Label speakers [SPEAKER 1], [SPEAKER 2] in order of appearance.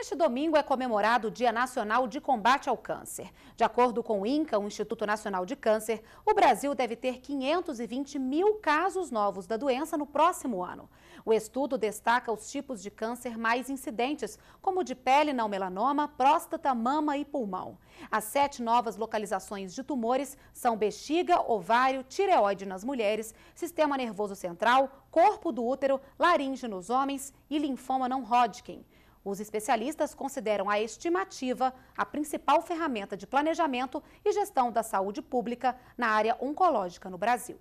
[SPEAKER 1] Neste domingo é comemorado o Dia Nacional de Combate ao Câncer. De acordo com o INCA, o Instituto Nacional de Câncer, o Brasil deve ter 520 mil casos novos da doença no próximo ano. O estudo destaca os tipos de câncer mais incidentes, como de pele não melanoma, próstata, mama e pulmão. As sete novas localizações de tumores são bexiga, ovário, tireoide nas mulheres, sistema nervoso central, corpo do útero, laringe nos homens e linfoma não Hodgkin. Os especialistas consideram a estimativa a principal ferramenta de planejamento e gestão da saúde pública na área oncológica no Brasil.